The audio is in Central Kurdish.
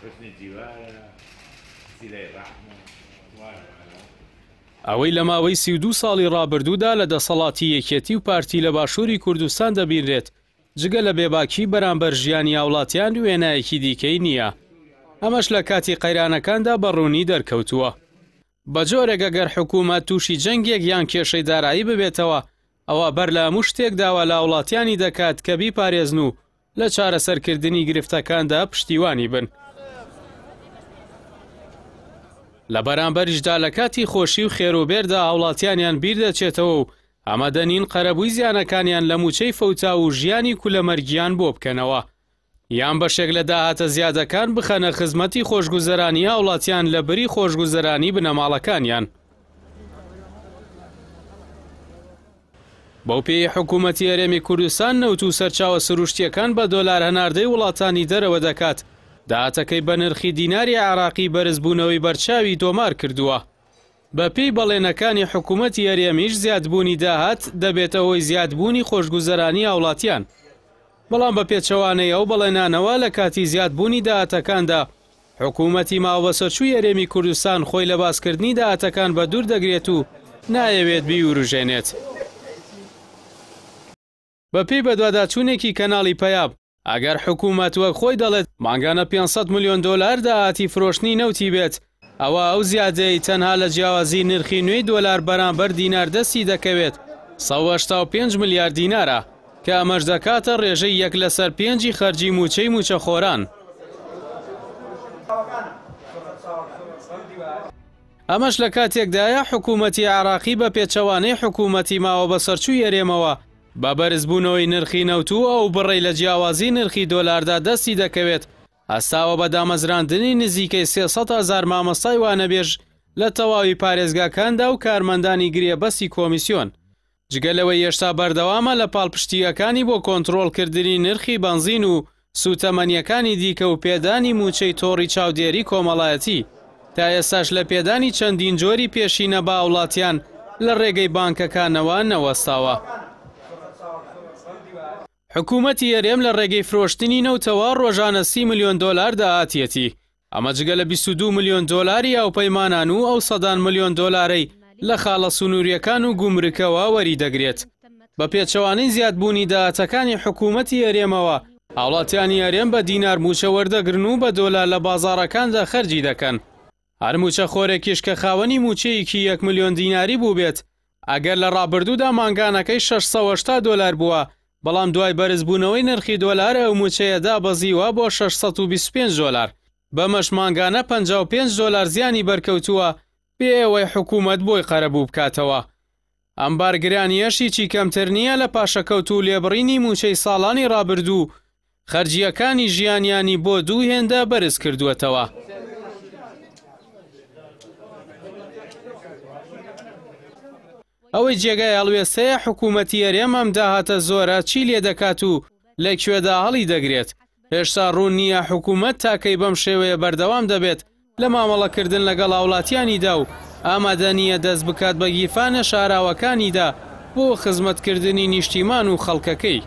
حسنی جیوارە سیلەی ڕحمە ئەوەی لە ماوەی سی دو ساڵی ڕابردوودا لە دەسەڵاتی یەکێتی و پارتی لە باشووری کوردستان دەبینرێت جگە لە بێباکی بەرامبەر ژیانی هاوڵاتیان وێنایەکی دیکەی نییە ئەمەش لە کاتی قەیرانەکاندا بەڕوونی دەرکەوتووە بەجۆرێک ئەگەر حکوومەت تووشی جەنگێک یان کێشەی دارایی ببێتەوە ئەوە بەر لە هەموو شتێکداوە لە وڵاتیانی دەکات کە بیپارێزن و لە چارەسەرکردنی گرفتەکاندا پشتیوانی بن. لە بەرامبەریشدا لە کاتی خۆشی و خێروبێردا وڵاتیانیان بیر دەچێتەوە و ئەمەدەنین قەرەبووی زیانەکانیان لە موچەی فەوتا و ژیانی کولەمەرگیان بۆ بکەنەوە. یان بەشێک لە داهاتە زیادەکان بخەنە خزمەتی خۆشگوزەرانی وڵاتیان لە بری خۆشگوزەرانی بنەماڵەکانیان. بەو پێی حکوومەتی ئەرێمی کوردستان نەوت و سەرچاوە سروشتیەکان بە دۆلار هەناردەی وڵاتانی دەرەوە دەکات داهاتەکەی بە نرخی دیناری عراقی بەرزبوونەوەی بەرچاوی تۆمار کردووە بە پێی بەڵێنەکانی حکوومەتتی یاریەمیش زیادبوونی داهات دەبێتەوەی زیادبوونی خۆشگوزەرانی وڵاتیان بەڵام بە پێچەوانەیە و بەڵێنانەوە لە کاتی زیادبوونی داهاتەکاندا حکوومەتتی ماوەسەرچوو یارێمی کوردستان خۆی لە باسکردنی داهاتەکان بە دوور دەگرێت و نایەوێت بیوروژێنێت. بە پێی بەدواداچوونێکی کەناڵی پەیاب ئەگەر حکوومەت وەک خۆی دەڵێت ماگانە 500 میلیۆن دلار داهاتی فرۆشتنی نەوتی بێت ئەوە ئەو زیادەی تەنها لە جیاوازی نرخی نوێی دلار بەرامبەر دینار دەستی دەکەوێت 5 میلیارد دینارە کە ئەمەش دەکاتە ڕێژەی یەک لەسەر پێنجی خەرجی موچەی موچەخۆران. ئەمەش لە کاتێکدایە حکوومەتی عراقی بە پێچەوانەی حکوومەتی ماوە بەسەرچوو یەرێمەوە بە بەرزبوونەوەی نرخی نەوتوو ئەو بڕێ لە جیاوازی نرخی دۆلاردا دەستی دەکەوێت ئەستاوە بە دامەزراندنی نزیکەی 300 هزار مامەسای وانەبێژ لە تەواوی پارێزگاکاندا و کارمەندانی گرێ بەسی کۆمیسیۆن جگەلەوەی هێشتا بەردەوامە لە پاڵپشتیەکانی بۆ کۆنتترۆلکردنی نرخی بنزین و سوتەمەنیەکانی دیکە و پێدانی موچەی تۆڕی چاودێری کۆمەڵایەتی تا ئێساش لە پێدانی چەندین جۆری پێشینە با وڵاتیان لە ڕێگەی بانکەکانەوە نەوەستاوە. حکوومەتتی ئێرێم لە ڕێگەی فرۆشتنی نەوتەوە ڕۆژانە سی میلیۆن دلار داهاتەتی ئەمە جگە لە 22 میلیۆن دلاری ئەو پەیمانان و ئەو سەدان میلیۆن دلارەی لە خاڵە سنووریەکان و گومرکەوە وەریدەگرێت بە پێچەوانەی زیادبوونی داهاتەکانی حکوومەتتی ئێرێمەوە هاوڵاتیانی ئەرێم بە دینار موچە وەردەگرن و بە دۆلار لە بازارەکاندا خەرجی دەکەن هەر موچە خۆرێکیش کە خاوەنی موچەیەکی 1 میلیۆن دیناری بوو بێت ئەگەر لە ڕابردوودا مانگانەکەی 680 دلار بووە بەڵام دوای بەرز بوونەوەی نرخی دۆلار ئەو موچەیەدا بەزیوە بۆ 625 دلار بەمەش ماگانە 55 دلار زیانی بەرکەوتووە بێەوەی حکوومەت بۆی قەرەبوو بکاتەوە ئەم بارگرانیەشیی کەمتر نییە لە پاشەکەوت و لێبڕینی موچەی ساڵانی رابرردوو خەرجیەکانی ژیانیانی بۆ دوو هێندە بەرز کردووەتەوە. ئەوەی جێگای هەڵوێسێ حکوومەتی ئەرێمەم داهاتە زۆرە چی لێ دەکات و لەکوێدا هەڵی دەگرێت هێشتا ڕوون نییە حکوومەت تاکەی بەم شێوەیە بەردەوام دەبێت لە مامەڵەکردن لەگەڵ وڵاتیانیدا و ئامادە نییە دەست بکات بە گیفانە شاراوەکانیدا بۆ خزمەتکردنی نیشتیمان و خەڵکەکەی.